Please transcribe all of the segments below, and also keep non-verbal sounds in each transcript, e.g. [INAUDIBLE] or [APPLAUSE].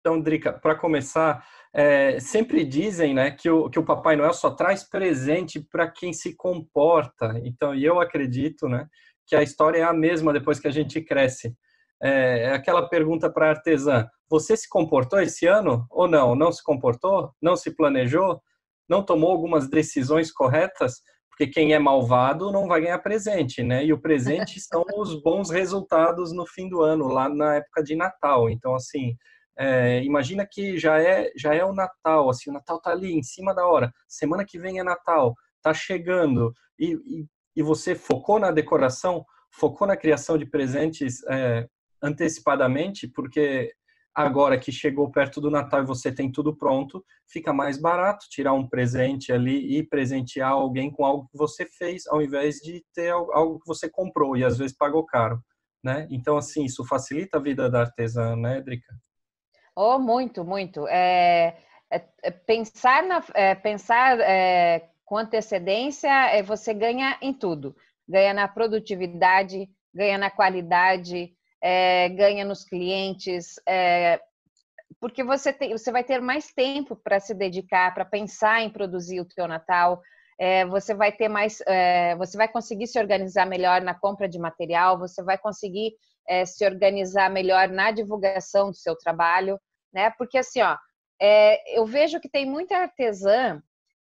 Então, Drica, para começar, é, sempre dizem né, que, o, que o Papai Noel só traz presente para quem se comporta. Então, e eu acredito né, que a história é a mesma depois que a gente cresce. É, é aquela pergunta para artesã: você se comportou esse ano ou não? Não se comportou? Não se planejou? Não tomou algumas decisões corretas? Porque quem é malvado não vai ganhar presente, né? E o presente são os bons resultados no fim do ano, lá na época de Natal. Então, assim, é, imagina que já é já é o Natal, assim, o Natal tá ali em cima da hora. Semana que vem é Natal, tá chegando e, e, e você focou na decoração, focou na criação de presentes é, antecipadamente, porque agora que chegou perto do Natal e você tem tudo pronto, fica mais barato tirar um presente ali e presentear alguém com algo que você fez, ao invés de ter algo que você comprou e às vezes pagou caro, né? Então assim, isso facilita a vida da artesã, né, Drica? Oh, muito, muito. É, é, é, pensar na, é, pensar é, com antecedência, é, você ganha em tudo. Ganha na produtividade, ganha na qualidade, é, ganha nos clientes, porque você, tem, você vai ter mais tempo para se dedicar, para pensar em produzir o teu Natal, é, você vai ter mais, é, você vai conseguir se organizar melhor na compra de material, você vai conseguir é, se organizar melhor na divulgação do seu trabalho, né? Porque assim, ó, é, eu vejo que tem muita artesã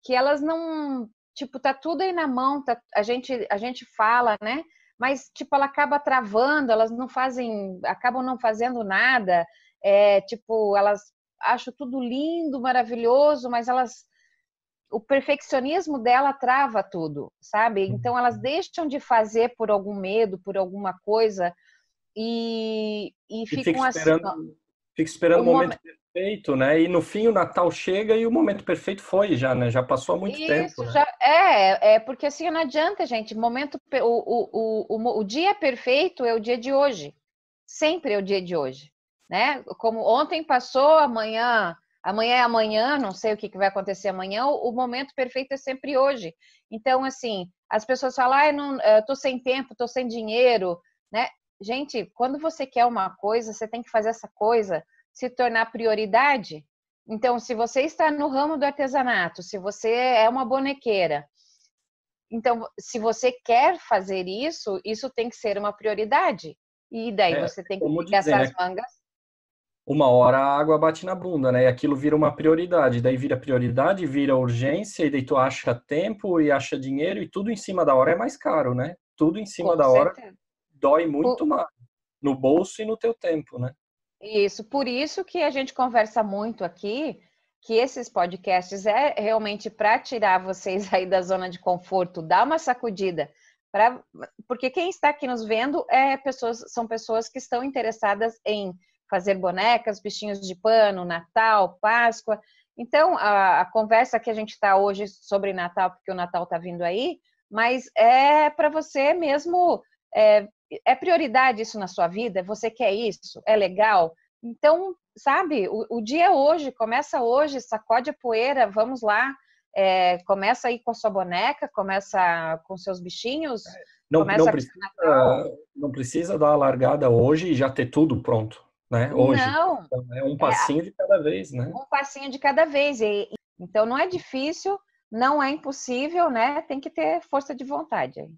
que elas não, tipo, tá tudo aí na mão, tá, a gente a gente fala, né? Mas tipo, ela acaba travando, elas não fazem, acabam não fazendo nada, é, tipo, elas acham tudo lindo, maravilhoso, mas elas o perfeccionismo dela trava tudo, sabe? Uhum. Então elas deixam de fazer por algum medo, por alguma coisa e, e, e ficam fica assim, esperando... assim. Fica esperando o, momento perfeito, né? E no fim o Natal chega e o momento perfeito foi já, né? Já passou há muito Isso, tempo. Né? Já... Né? É, é porque assim não adianta, gente. Momento, o, o, o, o dia perfeito é o dia de hoje. Sempre é o dia de hoje, né? Como ontem passou, amanhã amanhã é amanhã, não sei o que, vai acontecer amanhã, o, momento perfeito é sempre hoje. Então, assim, as pessoas falam, ah, eu não, eu eh, tô sem tempo, tô sem dinheiro, né? Gente, quando você quer uma coisa, você tem que fazer essa coisa se tornar prioridade. Então, se você está no ramo do artesanato, se você é uma bonequeira, então, se você quer fazer isso, isso tem que ser uma prioridade. E daí é, você tem que ligar essas né? mangas. Uma hora a água bate na bunda, né? E aquilo vira uma prioridade. Daí vira prioridade, vira urgência, e daí tu acha tempo e acha dinheiro, e tudo em cima da hora é mais caro, né? Tudo em cima Com da certeza. hora dói muito mais no bolso e no teu tempo, né? Isso, por isso que a gente conversa muito aqui, que esses podcasts é realmente para tirar vocês [LAUGHS] aí da zona de conforto, dar uma sacudida, pra... porque quem está aqui nos vendo é pessoas, são pessoas que estão interessadas em fazer bonecas, bichinhos de pano, Natal, Páscoa. Então, a, a conversa que a gente está hoje sobre Natal, porque o Natal está vindo aí, mas é para você mesmo é, é prioridade isso na sua vida? Você quer isso? É legal? Então, sabe, o, o dia é hoje, começa hoje, sacode a poeira, vamos lá. É, começa aí com a sua boneca, começa com seus bichinhos. É, não, não precisa, não, precisa, dar a largada hoje e já ter tudo pronto, né? Hoje. Não. Então, é um é, passinho é, de cada vez, né? Um passinho de cada vez. E, então não é difícil, não é impossível, né? Tem que ter força de vontade.